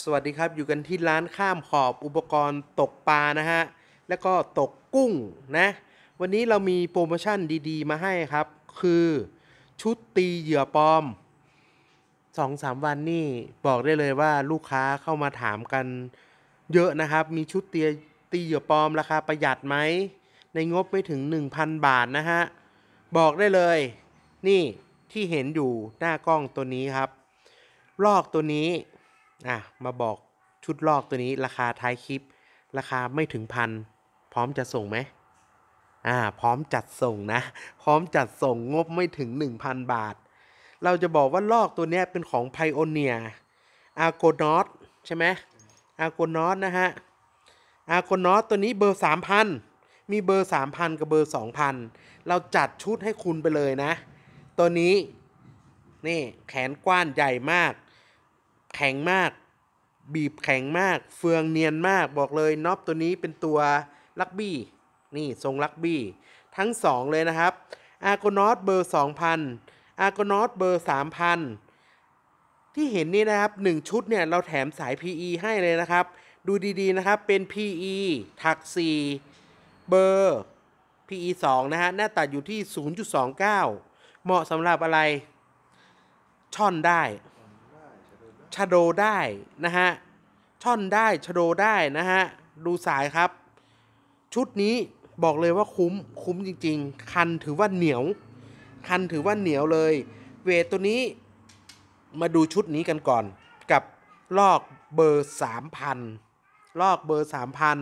สวัสดีครับอยู่กันที่ร้านข้ามขอบอุปกรณ์ตกปลานะฮะ แล้วก็ตกกุ้งนะ วันนี้เรามีโปรโมชั่นดีๆมาให้ครับคือชุดตีเหยื่อปลอมสองสามวันนี่บอกได้เลยว่าลูกค้าเข้ามาถามกันเยอะนะครับ มีชุดตีตีเหยื่อปลอม ราคาประหยัดไหมในงบไม่ถึง 1,000 บาทนะฮะ บอกได้เลยนี่ที่เห็นอยู่หน้ากล้องตัวนี้ครับ ลอกตัวนี้อ่ะมาบอกชุดลอกตัวนี้ราคาท้ายคลิป ราคาไม่ถึงพันพร้อมจะส่งไหมอ่าพร้อมจัดส่งนะ พร้อมจัดส่งงบไม่ถึง 1,000 บาท เราจะบอกว่าลอกตัวนี้เป็นของไพโอเนียอาร์โกนอตใช่ไหมอาร์โกนอตนะฮะอาร์โกนอตตัวนี้เบอร์ 3,000 มีเบอร์ 3,000 กับเบอร์ 2,000 เราจัดชุดให้คุณไปเลยนะ ตัวนี้นี่แขนกว้านใหญ่มากแข็งมาก บีบแข็งมาก เฟืองเนียนมากบอกเลยน็อบตัวนี้เป็นตัวลักบี้นี่ทรงลักบี้ทั้ง2เลยนะครับอาร์โกนอตเบอร์ 2,000อาร์โกนอตเบอร์ 3,000 ที่เห็นนี่นะครับ 1 ชุดเนี่ยเราแถมสาย PE ให้เลยนะครับ ดูดีๆนะครับเป็น PE ถัก4เบอร์ PE 2นะฮะหน้าตัดอยู่ที่ 0.29 เหมาะสำหรับอะไรช่อนได้ชาโดได้นะฮะช่อนได้ชาโดได้นะฮะดูสายครับ ชุดนี้บอกเลยว่าคุ้มคุ้มจริงๆ คันถือว่าเหนียว คันถือว่าเหนียวเลย เวทตัวนี้มาดูชุดนี้กันก่อน กับลอกเบอร์สามพันลอกเบอร์สามพัน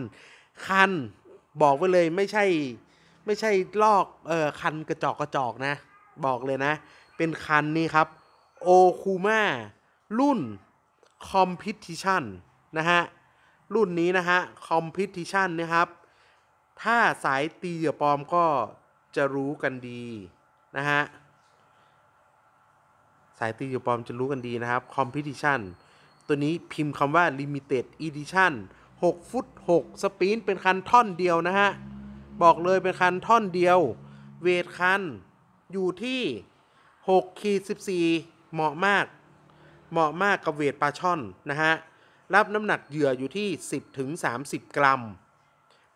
คันบอกไว้เลยไม่ใช่ไม่ใช่ลอกเออคันกระจอกกระจอกนะบอกเลยนะเป็นคันนี้ครับโอคูมารุ่น competition นะฮะ รุ่นนี้นะฮะ competition นะครับ ถ้าสายตีเหยื่อปลอม ก็จะรู้กันดี นะฮะ สายตีเหยื่อปลอมจะรู้กันดีนะครับ competition ตัวนี้พิมพ์คำว่า limited edition 6 ฟุต6สปีนเป็นคันท่อนเดียวนะฮะ บอกเลยเป็นคันท่อนเดียว เวทคัน อยู่ที่6ขีด14 เหมาะมากเหมาะมากกับเวทปลาช่อน นะฮะ รับน้ำหนักเหยื่ออยู่ที่ 10 ถึง 30 กรัม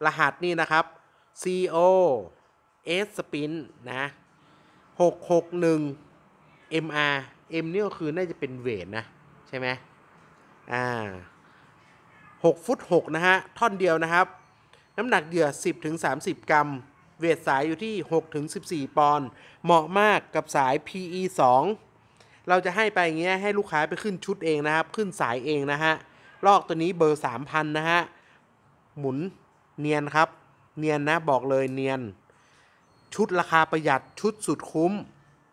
รหัสนี่นะครับ CO S Spin นะ661 MR M นี่ก็คือน่าจะเป็นเวทนะ ใช่ไหมอ่า6ฟุต6นะฮะ ท่อนเดียวนะครับ น้ำหนักเหยื่อ10 ถึง 30 กรัม เวทสายอยู่ที่ 6 ถึง 14 ปอนด์เหมาะมากกับสาย PE 2เราจะให้ไปอย่างเงี้ยให้ลูกค้าไปขึ้นชุดเองนะครับ ขึ้นสายเองนะฮะลอกตัวนี้เบอร์3,000นะฮะหมุนเนียนครับ เนียนนะ บอกเลยเนียน ชุดราคาประหยัดชุดสุดคุ้ม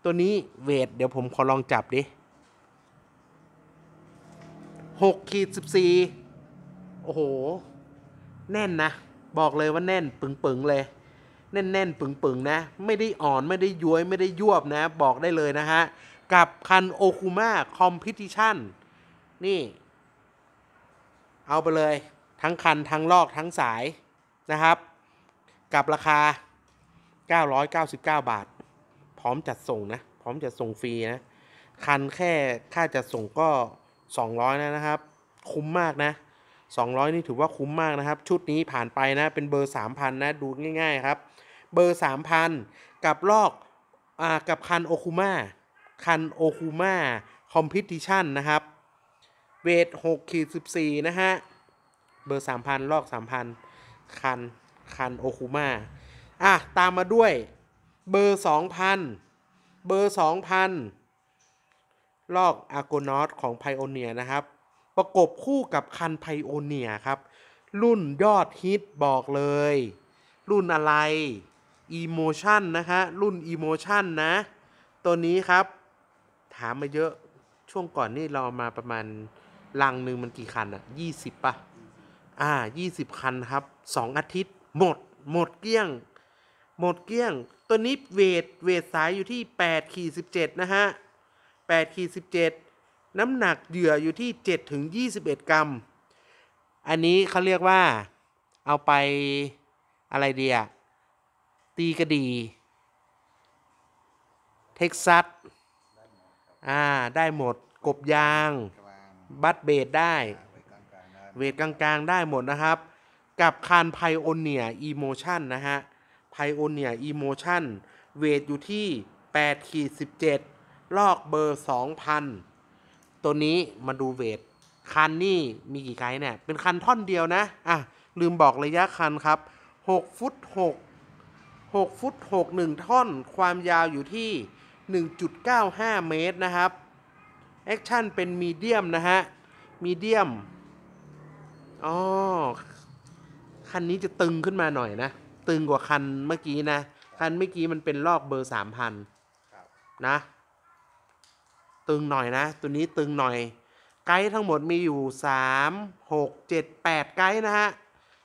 ตัวนี้เวทเดี๋ยวผมขอลองจับดิ6ขีด14โอ้โหแน่นนะ บอกเลยว่าแน่นปึงๆเลย แน่นๆ ปึงๆนะ ไม่ได้อ่อนไม่ได้ย้วยไม่ได้ยวบนะ บอกได้เลยนะฮะกับคันโอคุมาคอมพิติชันนี่ เอาไปเลยทั้งคันทั้งลอกทั้งสายนะครับ กับราคา 999 บาท พร้อมจัดส่งนะ พร้อมจัดส่งฟรีนะ คันแค่ค่าจัดส่งก็ 200 นะนะครับ คุ้มมากนะ 200 นี่ถือว่าคุ้มมากนะครับ ชุดนี้ผ่านไปนะ เป็นเบอร์ 3,000 นะ ดูง่ายๆครับ เบอร์ 3,000 กับลอกอกับคันโอคุมาคันโอคูมาคอมพิทิชันนะครับ เวท6ขีด14 นะฮะ เบอร์3,000ลอก3,000 คันคันโอคูมาอ่ะตามมาด้วยเบอร์ 2,000 เบอร์ 2,000ลอกอากนอตของไพโอเนียนะครับ ประกบคู่กับคันไพโอเนียครับ รุ่นยอดฮิตบอกเลย รุ่นอะไรอีโมชันนะฮะรุ่นอีโมชันนะ ตัวนี้ครับหามาเยอะช่วงก่อนนี่เรามาประมาณ ลังหนึ่งมันกี่คันอะยี่สิบป่ะ อ่ายี่สิบคันครับสองอาทิตย์ หมด หมดเกลี้ยง หมดเกลี้ยง ตัวนี้เวท เวทสายอยู่ที่แปดขีดสิบเจ็ดนะฮะแปดขีดสิบเจ็ดน้ำหนักเหยื่ออยู่ที่เจ็ดถึงยี่สิบเอ็ดกรัม อันนี้เขาเรียกว่าเอาไปอะไรเดียตีกระดีเท็กซัสได้หมดกบยาง บัตเบดได้ เวทกลางๆ ได้หมดนะครับ กับคานไพโอเนียอีโมชันนะฮะไพโอเนียอีโมชันเวทอยู่ที่8ขีด17 ลอกเบอร์ 2,000 ตัวนี้มาดูเวทคันนี่มีกี่ไกด์เนี่ยเป็นคันท่อนเดียวนะอ่ะลืมบอกระยะคันครับ6ฟุต6 6ฟุต6 1 ท่อน ความยาวอยู่ที่ 1.95 เมตรนะครับแอคชั่นเป็นมีเดียมนะฮะ มีเดียมอ๋อ คันนี้จะตึงขึ้นมาหน่อยนะ ตึงกว่าคันเมื่อกี้นะ คันเมื่อกี้มันเป็นลอกเบอร์สามพันนะ ตึงหน่อยนะ ตัวนี้ตึงหน่อย ไกด์ทั้งหมดมีอยู่สามหกเจ็ดแปดไกด์นะฮะ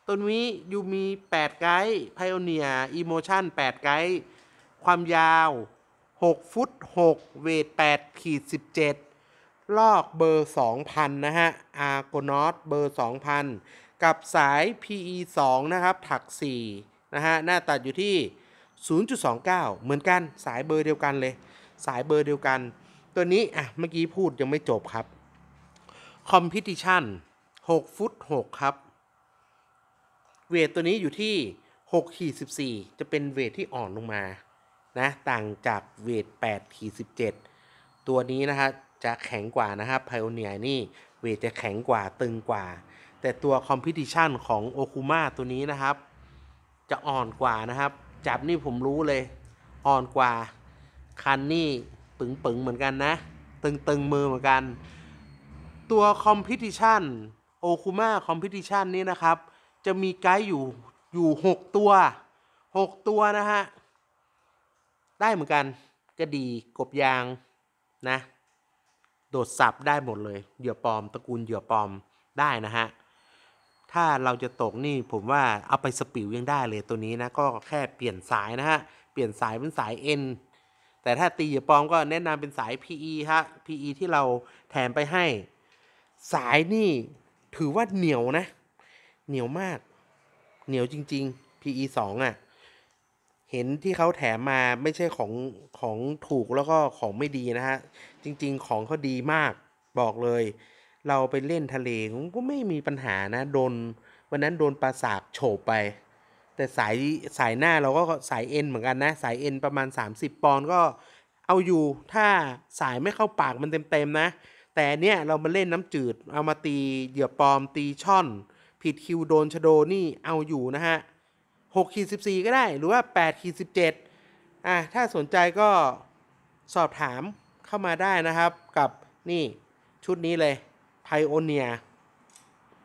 ตัวนี้อยู่มีแปดไกด์ไพโอเนียอีโมชั่นแปดไกด์ ความยาวหกฟุตหกเวทแปดขีดสิบเจ็ดลอกเบอร์ 2,000 นะฮะอาร์โกนอตเบอร์ 2,000 กับสาย PE 2 นะครับ ถัก 4 นะฮะ หน้าตัดอยู่ที่ 0.29 เหมือนกันสายเบอร์เดียวกันเลย สายเบอร์เดียวกัน ตัวนี้ อ่ะ เมื่อกี้พูดยังไม่จบครับคอมพิติชัน6ฟุต 6 ครับ เวทตัวนี้อยู่ที่6ขีด14 จะเป็นเวทที่อ่อนลงมา นะ ต่างจากเวท8ขีด17 ตัวนี้นะฮะจะแข็งกว่านะครับไพโอเนียนี่เวทจะแข็งกว่าตึงกว่า แต่ตัวคอมพิติชันของโอคุมาตัวนี้นะครับ จะอ่อนกว่านะครับจับ นี่ผมรู้เลย อ่อนกว่าคันนี่ปึงๆ เหมือนกันนะ ตึงๆึงมือเหมือนกัน ตัวคอมพิติชันโอคุมาคอมพิติชันนี้นะครับ จะมีไกด์อยู่อยู่ 6 ตัว 6 ตัวนะฮะได้เหมือนกัน กระดีกบยางนะโดดสับได้หมดเลย เหยื่อปลอม ตระกูลเหยื่อปลอมได้นะฮะ ถ้าเราจะตกนี่ผมว่าเอาไปสปิวยังได้เลยตัวนี้นะ ก็แค่เปลี่ยนสายนะฮะ เปลี่ยนสายเป็นสาย N แต่ถ้าตีเหยื่อปลอมก็แนะนำเป็นสาย PE ฮะ PE ที่เราแถมไปให้ สายนี่ถือว่าเหนียวนะ เหนียวมาก เหนียวจริง ๆ PE 2ออ่ะเห็นที่เขาแถมมาไม่ใช่ของของถูกแล้วก็ของไม่ดีนะฮะจริงๆของเขาดีมากบอกเลยเราไปเล่นทะเลก็ไม่มีปัญหานะโดนวันนั้นโดนปลาสาบโฉบไป แต่สายสายหน้าเราก็สายเอ็นเหมือนกันนะ สายเอ็นประมาณ 30 ปอนด์ก็เอาอยู่ ถ้าสายไม่เข้าปากมันเต็ม ๆ นะ แต่เนี่ยเรามาเล่นน้ำจืดเอามาตีเหยื่อปลอม ตีช่อน ผิดคิวโดนชะโดนี่เอาอยู่นะฮะ6ขีด14 ก็ได้หรือว่า8ขีด17 อ่ะถ้าสนใจก็สอบถามเข้ามาได้นะครับกับ นี่ ชุดนี้เลย Pioneer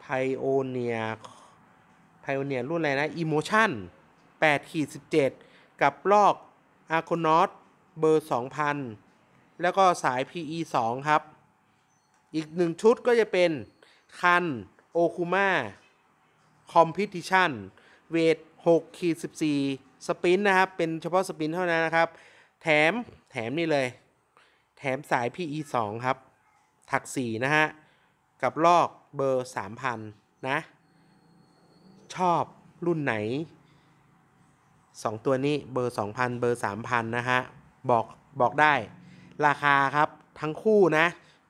Pioneer Pioneer รุ่นอะไรนะ Emotion 8ขีด17 กับลอก a r c o n o t เบอร์2000 แล้วก็สาย PE 2 ครับ อีกหนึ่งชุดก็จะเป็นคันโอคุมาคอมพิทิชันเวท6ขีด 14 สปินนะครับเป็นเฉพาะสปินเท่านั้นนะครับ แถมแถมนี่เลยแถมสาย PE 2 ครับ ถัก4นะฮะกับลอกเบอร์ 3,000 นะ ชอบรุ่นไหน 2 ตัวนี้เบอร์ 2,000เบอร์ 3,000นะฮะบอกบอกได้ราคาครับ ทั้งคู่นะ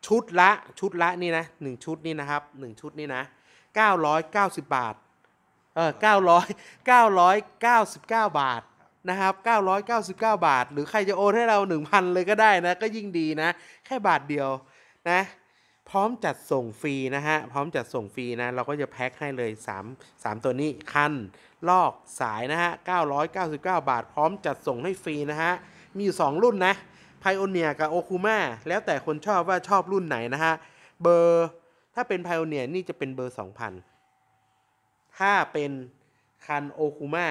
ชุดละชุดละนี่นะ1ชุดนี่นะครับ1ชุดนี่นะ 990 บาทเออ 900 9ร้บาบาทนะครับ 999 บาท หรือใครจะโอนให้เรา 1,000 เลยก็ได้นะ ก็ยิ่งดีนะ แค่บาทเดียวนะ พร้อมจัดส่งฟรีนะฮะ พร้อมจัดส่งฟรีนะ เราก็จะแพ็คให้เลย3 3ตัวนี้ คัน ลอก สายนะฮะ 999 บาท พร้อมจัดส่งให้ฟรีนะฮะ มีอยู่2รุ่นนะไพโอเนียกับโอคูมาแล้วแต่คนชอบว่าชอบรุ่นไหนนะฮะ เบอร์ ถ้าเป็นไพโอเนียนี่จะเป็นเบอร์2,000ถ้าเป็นคันโอคุมา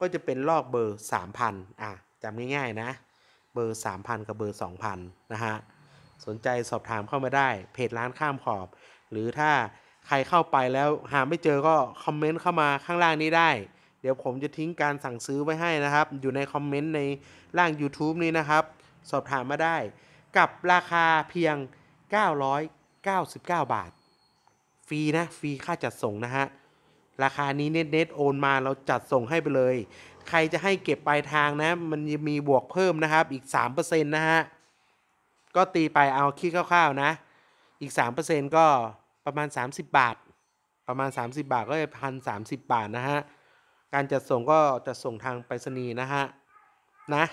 ก็จะเป็นลอกเบอร์ 3,000 อ่ะจำง่ายๆ นะ เบอร์ 3,000 กับเบอร์ 2,000 นะฮะ สนใจสอบถามเข้ามาได้ เพจร้านข้ามขอบ หรือถ้าใครเข้าไปแล้วหาไม่เจอก็ คอมเมนต์เข้ามาข้างล่างนี้ได้ เดี๋ยวผมจะทิ้งการสั่งซื้อไว้ให้นะครับ อยู่ในคอมเมนต์ ในล่าง YouTube นี้นะครับ สอบถามมาได้ กับราคาเพียง 999 บาท ฟรีนะฟรีค่าจัดส่งนะฮะราคานี้เน็ตเน็ตโอนมาเราจัดส่งให้ไปเลย ใครจะให้เก็บปลายทางนะมันจะมีบวกเพิ่มนะครับอีก3%นะฮะก็ตีไปเอาคิดคร่าวๆนะอีก3%ก็ประมาณ30 บาท ประมาณ 30 บาทก็จะพันสามสิบบาทนะฮะการจัดส่งก็จะส่งทางไปรษณีย์นะฮะนะ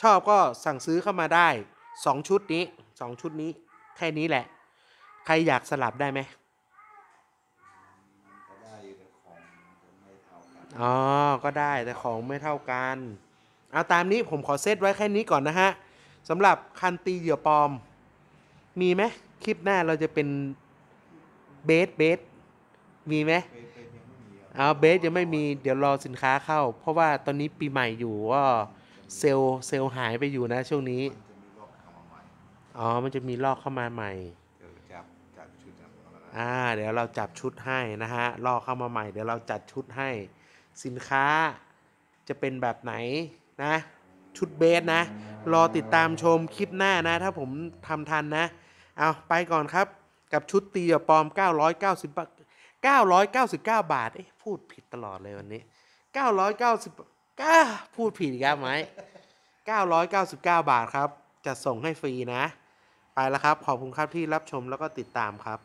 ชอบก็สั่งซื้อเข้ามาได้2ชุดนี้2ชุดนี้แค่นี้แหละใครอยากสลับได้ไหมอ๋อ ก็ได้แต่ของไม่เท่ากัน เอา ตามนี้ผมขอเซตไว้แค่นี้ก่อนนะฮะสำหรับคันตีเหยื่อปลอม มีไหมคลิปหน้าเราจะเป็นเบสเบส มีไหมเอาเบสยังไม่มีเดี๋ยวรอสินค้าเข้า เพราะว่าตอนนี้ปีใหม่อยู่ก็เซลเซลหายไปอยู่นะช่วงนี้อ๋อ มันจะมีลอกเข้ามาใหม่อ่าเดี๋ยวเราจับชุดให้นะฮะลอกเข้ามาใหม่ เดี๋ยวเราจัดชุดให้สินค้าจะเป็นแบบไหนนะ ชุดเบสนะ รอติดตามชมคลิปหน้านะ ถ้าผมทำทันนะ เอาไปก่อนครับกับชุดตีปลอม 990 999 บาท เอ้พูดผิดตลอดเลยวันนี้ 990ก้าพูดผิดครับไหม 999 บาทครับจะส่งให้ฟรีนะ ไปแล้วครับ ขอบคุณครับที่รับชมแล้วก็ติดตามครับ